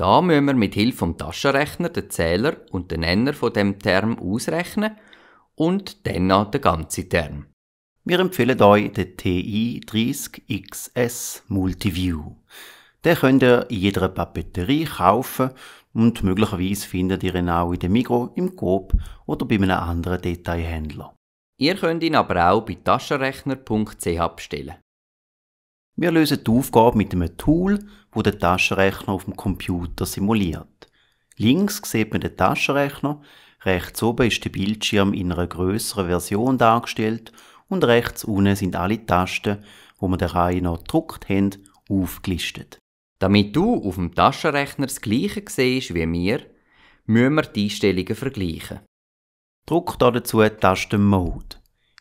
Da müssen wir mit Hilfe vom Taschenrechner den Zähler und den Nenner von dem Term ausrechnen und dann noch den ganzen Term. Wir empfehlen euch den TI 30XS Multiview. Den könnt ihr in jeder Papeterie kaufen und möglicherweise findet ihr ihn auch in der Migro, im Coop oder bei einem anderen Detailhändler. Ihr könnt ihn aber auch bei taschenrechner.ch bestellen. Wir lösen die Aufgabe mit einem Tool, wo der Taschenrechner auf dem Computer simuliert. Links sieht man den Taschenrechner, rechts oben ist der Bildschirm in einer größeren Version dargestellt und rechts unten sind alle Tasten, wo man der Reihe noch gedruckt haben, aufgelistet. Damit du auf dem Taschenrechner das Gleiche siehst wie wir, müssen wir die Einstellungen vergleichen. Druck dazu die Taste Mode.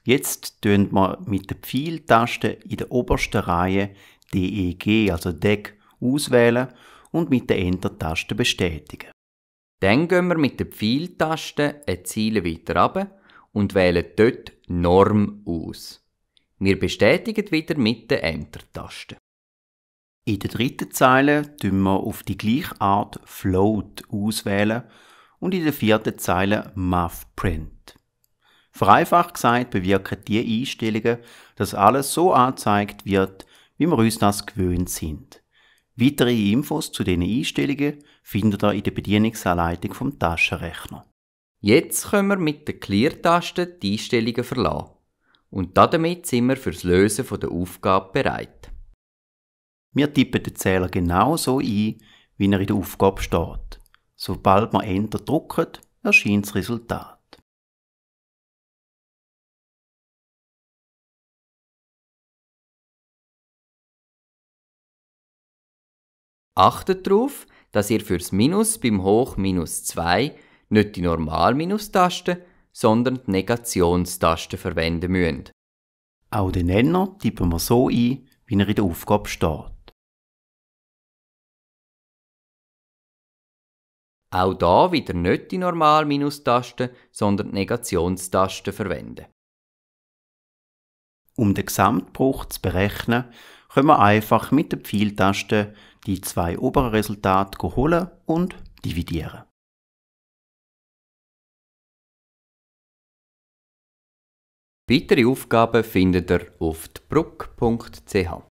Jetzt tun wir mit der Pfeiltaste in der obersten Reihe DEG, also DEG, also auswählen und mit der Enter-Taste bestätigen. Dann gehen wir mit der Pfeiltaste ein Ziel weiter runter und wählen dort Norm aus. Wir bestätigen wieder mit der Enter-Taste. In der dritten Zeile tun wir auf die gleiche Art Float auswählen und in der vierten Zeile Math Print. Vereinfacht gesagt bewirken diese Einstellungen, dass alles so angezeigt wird, wie wir uns das gewöhnt sind. Weitere Infos zu diesen Einstellungen findet ihr in der Bedienungsanleitung vom Taschenrechner. Jetzt können wir mit der Clear-Taste die Einstellungen verlassen. Und damit sind wir fürs Lösen der Aufgabe bereit. Wir tippen den Zähler genau so ein, wie er in der Aufgabe steht. Sobald man Enter drücken, erscheint das Resultat. Achtet darauf, dass ihr fürs Minus beim Hoch minus 2 nicht die Normal-Minus-Taste, sondern die Negationstaste verwenden müsst. Auch den Nenner tippen wir so ein, wie er in der Aufgabe steht. Auch da wieder nicht die Normal-Minus-Taste, sondern die Negationstaste verwenden. Um den Gesamtbruch zu berechnen, können wir einfach mit der Pfeiltaste die zwei oberen Resultate holen und dividieren. Weitere Aufgaben findet ihr auf bruck.ch.